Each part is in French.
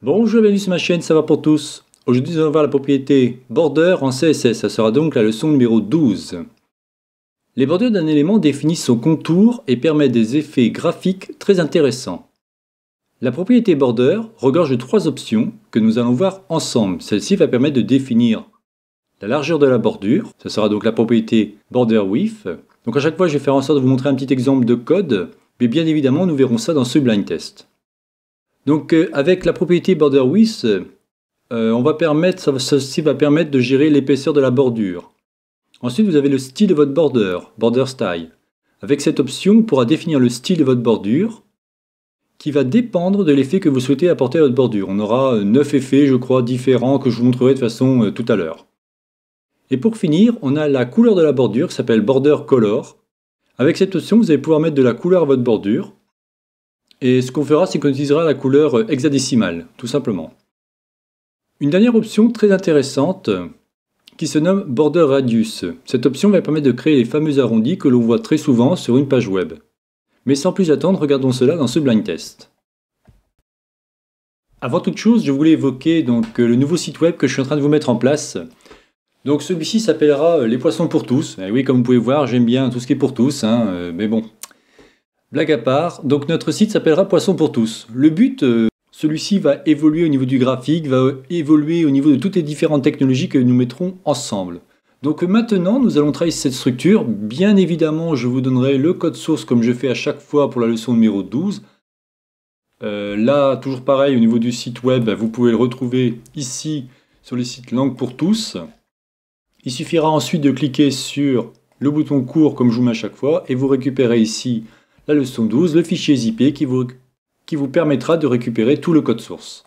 Bonjour, bienvenue sur ma chaîne, ça va pour tous. Aujourd'hui, nous allons voir la propriété border en CSS. Ça sera donc la leçon numéro 12. Les bordures d'un élément définissent son contour et permettent des effets graphiques très intéressants. La propriété border regorge de trois options que nous allons voir ensemble. Celle-ci va permettre de définir la largeur de la bordure. Ça sera donc la propriété border width. Donc à chaque fois, je vais faire en sorte de vous montrer un petit exemple de code. Mais bien évidemment, nous verrons ça dans ce blind test. Donc euh, avec la propriété border width, euh, on va permettre, ça, ceci va permettre de gérer l'épaisseur de la bordure. Ensuite, vous avez le style de votre border, border style. Avec cette option, on pourra définir le style de votre bordure qui va dépendre de l'effet que vous souhaitez apporter à votre bordure. On aura 9 euh, effets, je crois, différents que je vous montrerai de façon tout à l'heure. Et pour finir, on a la couleur de la bordure qui s'appelle Border Color. Avec cette option, vous allez pouvoir mettre de la couleur à votre bordure. Et ce qu'on fera, c'est qu'on utilisera la couleur hexadécimale, tout simplement. Une dernière option très intéressante qui se nomme Border Radius. Cette option va permettre de créer les fameux arrondis que l'on voit très souvent sur une page web. Mais sans plus attendre, regardons cela dans ce blind test. Avant toute chose, je voulais évoquer donc le nouveau site web que je suis en train de vous mettre en place. Donc celui-ci s'appellera Les Poissons pour tous. Et eh oui, comme vous pouvez voir, j'aime bien tout ce qui est pour tous, hein, euh, mais bon, Blague à part, donc notre site s'appellera Poisson pour tous. Le but, euh, celui-ci va évoluer au niveau du graphique, va euh, évoluer au niveau de toutes les différentes technologies que nous mettrons ensemble. Donc euh, maintenant, nous allons travailler cette structure. Bien évidemment, je vous donnerai le code source comme je fais à chaque fois pour la leçon numéro 12. là, toujours pareil, au niveau du site web, bah, vous pouvez le retrouver ici sur le site Langue pour tous. Il suffira ensuite de cliquer sur le bouton court comme je vous mets à chaque fois et vous récupérez ici la leçon 12, le fichier ZIP qui vous, permettra de récupérer tout le code source.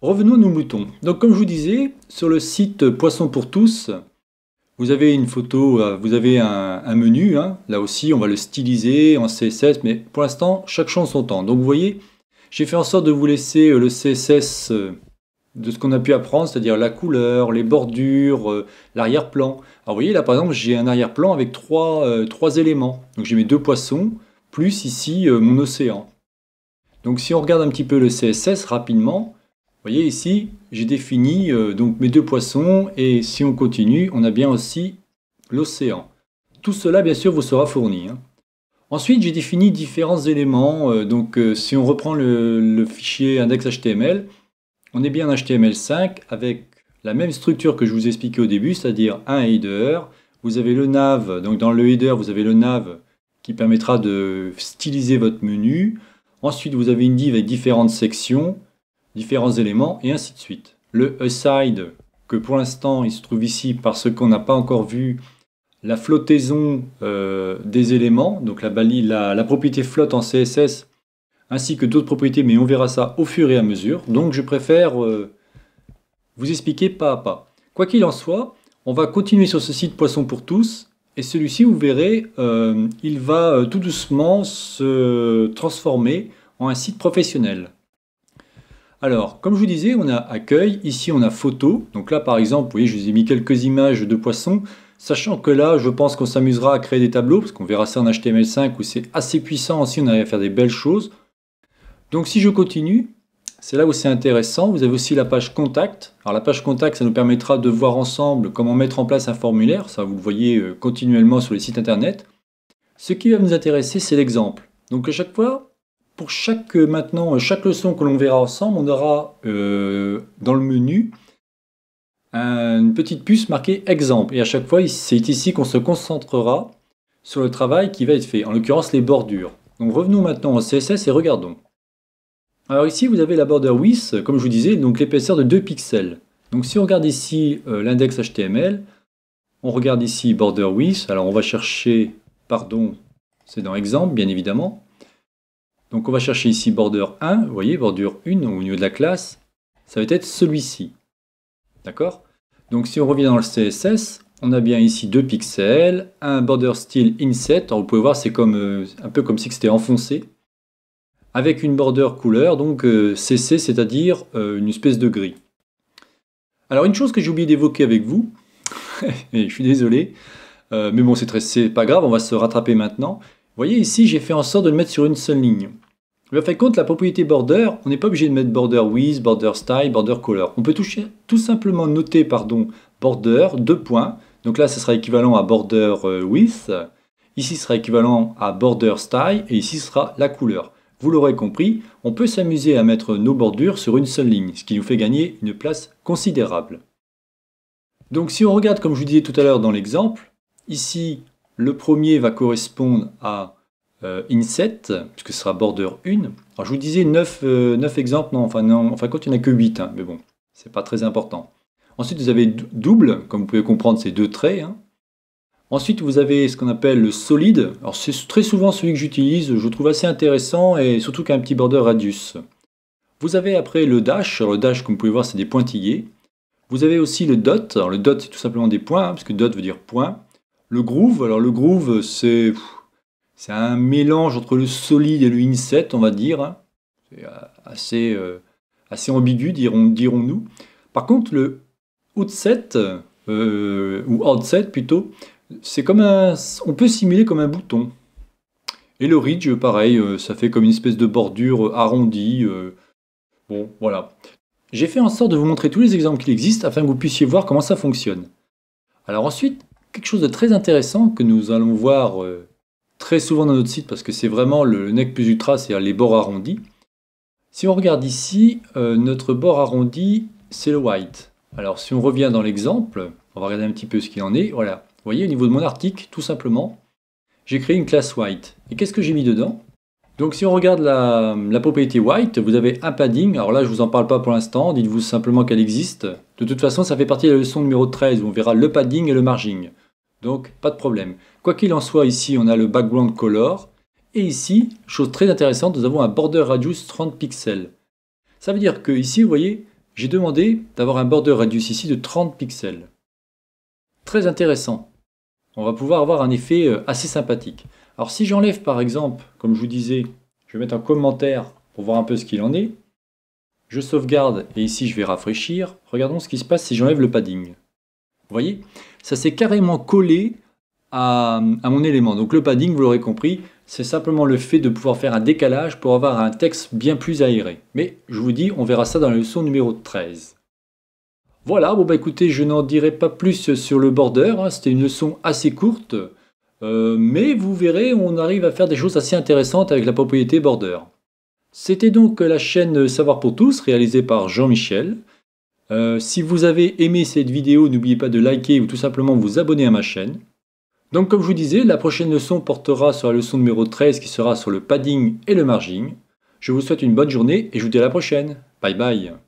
Revenons à nos moutons. Donc comme je vous disais, sur le site Poisson pour tous, vous avez une photo, euh, vous avez un, menu, hein. là aussi on va le styliser en CSS, mais pour l'instant chaque champ son temps. Donc vous voyez, j'ai fait en sorte de vous laisser euh, le CSS de ce qu'on a pu apprendre, c'est-à-dire la couleur, les bordures, euh, l'arrière-plan. Alors vous voyez là par exemple j'ai un arrière-plan avec trois, euh, éléments. Donc j'ai mes deux poissons, plus ici euh, mon océan. Donc si on regarde un petit peu le CSS rapidement, vous voyez ici j'ai défini donc mes deux poissons et si on continue on a bien aussi l'océan. Tout cela bien sûr vous sera fourni. Hein. Ensuite j'ai défini différents éléments, donc si on reprend le fichier index.html, on est bien en HTML5 avec la même structure que je vous expliquais au début, c'est-à-dire un header. Vous avez le nav, donc dans le header, vous avez le nav qui permettra de styliser votre menu. Ensuite, vous avez une div avec différentes sections, différents éléments, et ainsi de suite. Le aside, que pour l'instant, il se trouve ici parce qu'on n'a pas encore vu la flottaison euh, des éléments, donc la, la, la propriété flotte en CSS ainsi que d'autres propriétés, mais on verra ça au fur et à mesure. Donc je préfère euh, vous expliquer pas à pas. Quoi qu'il en soit, on va continuer sur ce site Poisson pour tous. Et celui-ci, vous verrez, euh, il va euh, tout doucement se transformer en un site professionnel. Alors, comme je vous disais, on a accueil, ici on a photo. Donc là, par exemple, vous voyez, je vous ai mis quelques images de poissons. Sachant que là, je pense qu'on s'amusera à créer des tableaux, parce qu'on verra ça en HTML5, où c'est assez puissant aussi, on arrive à faire des belles choses. Donc si je continue, c'est là où c'est intéressant. Vous avez aussi la page contact. Alors la page contact, ça nous permettra de voir ensemble comment mettre en place un formulaire. Ça, vous le voyez euh, continuellement sur les sites internet. Ce qui va nous intéresser, c'est l'exemple. Donc à chaque fois, pour chaque euh, maintenant euh, chaque leçon que l'on verra ensemble, on aura dans le menu une petite puce marquée exemple. Et à chaque fois, c'est ici qu'on se concentrera sur le travail qui va être fait. En l'occurrence, les bordures. Donc revenons maintenant au CSS et regardons. Alors ici, vous avez la border width, comme je vous disais, donc l'épaisseur de 2 pixels. Donc si on regarde ici euh, l'index HTML, on regarde ici border width, alors on va chercher, pardon, c'est dans exemple bien évidemment. Donc on va chercher ici border 1, vous voyez, border 1 au niveau de la classe, ça va être celui-ci. D'accord Donc si on revient dans le CSS, on a bien ici 2 pixels, un border style inset, alors vous pouvez voir c'est comme euh, un peu comme si c'était enfoncé, avec une border couleur, donc CC, euh, c'est-à-dire euh, une espèce de gris. Alors une chose que j'ai oublié d'évoquer avec vous, et je suis désolé, euh, mais bon c'est pas grave, on va se rattraper maintenant. Vous voyez ici j'ai fait en sorte de le mettre sur une seule ligne. Vous en fait, compte, la propriété border, on n'est pas obligé de mettre border with, border style, border color. On peut toucher, tout simplement noter pardon, border, deux points. Donc là, ce sera équivalent à border with. Ici, ce sera équivalent à border style. Et ici, ce sera la couleur. Vous l'aurez compris, on peut s'amuser à mettre nos bordures sur une seule ligne, ce qui nous fait gagner une place considérable. Donc si on regarde comme je vous disais tout à l'heure dans l'exemple, ici le premier va correspondre à euh, inset, puisque ce sera border 1. Alors je vous disais 9, euh, exemples, non, enfin quand il n'y en a que 8, hein, mais bon, c'est pas très important. Ensuite vous avez double, comme vous pouvez comprendre ces deux traits, hein. Ensuite, vous avez ce qu'on appelle le solide. Alors, c'est très souvent celui que j'utilise, je trouve assez intéressant et surtout qu'un petit border radius. Vous avez après le dash. le dash, comme vous pouvez voir, c'est des pointillés. Vous avez aussi le dot. Alors, le dot, c'est tout simplement des points, hein, parce que dot veut dire point. Le groove. Alors, le groove, c'est un mélange entre le solide et le inset, on va dire. Hein. C'est euh, assez, euh, assez ambigu, dirons-nous. Par contre, le outset, euh, ou outset plutôt, c'est comme un... On peut simuler comme un bouton. Et le ridge, pareil, euh, ça fait comme une espèce de bordure euh, arrondie. Euh. Bon, voilà. J'ai fait en sorte de vous montrer tous les exemples qui existent afin que vous puissiez voir comment ça fonctionne. Alors ensuite, quelque chose de très intéressant que nous allons voir très souvent dans notre site parce que c'est vraiment le neck plus ultra, cest à les bords arrondis. Si on regarde ici, notre bord arrondi, c'est le white. Alors si on revient dans l'exemple, on va regarder un petit peu ce qu'il en est. Voilà, vous voyez, au niveau de mon article, tout simplement, j'ai créé une classe white. Et qu'est-ce que j'ai mis dedans Donc si on regarde la, propriété white, vous avez un padding. Alors là, je ne vous en parle pas pour l'instant, dites-vous simplement qu'elle existe. De toute façon, ça fait partie de la leçon numéro 13, où on verra le padding et le margin. Donc, pas de problème. Quoi qu'il en soit, ici, on a le background color. Et ici, chose très intéressante, nous avons un border radius 30 pixels. Ça veut dire que ici, vous voyez, j'ai demandé d'avoir un border radius ici de 30 pixels. Très intéressant on va pouvoir avoir un effet euh, assez sympathique. Alors si j'enlève par exemple, comme je vous disais, je vais mettre un commentaire pour voir un peu ce qu'il en est. Je sauvegarde et ici je vais rafraîchir. Regardons ce qui se passe si j'enlève le padding. Vous voyez Ça s'est carrément collé à, mon élément. Donc le padding, vous l'aurez compris, c'est simplement le fait de pouvoir faire un décalage pour avoir un texte bien plus aéré. Mais je vous dis, on verra ça dans la leçon numéro 13. Voilà, bon bah écoutez, je n'en dirai pas plus sur le border, hein. c'était une leçon assez courte, euh, mais vous verrez, on arrive à faire des choses assez intéressantes avec la propriété border. C'était donc la chaîne Savoir pour tous, réalisée par Jean-Michel. Euh, si vous avez aimé cette vidéo, n'oubliez pas de liker ou tout simplement vous abonner à ma chaîne. Donc comme je vous disais, la prochaine leçon portera sur la leçon numéro 13 qui sera sur le padding et le margin. Je vous souhaite une bonne journée et je vous dis à la prochaine. Bye bye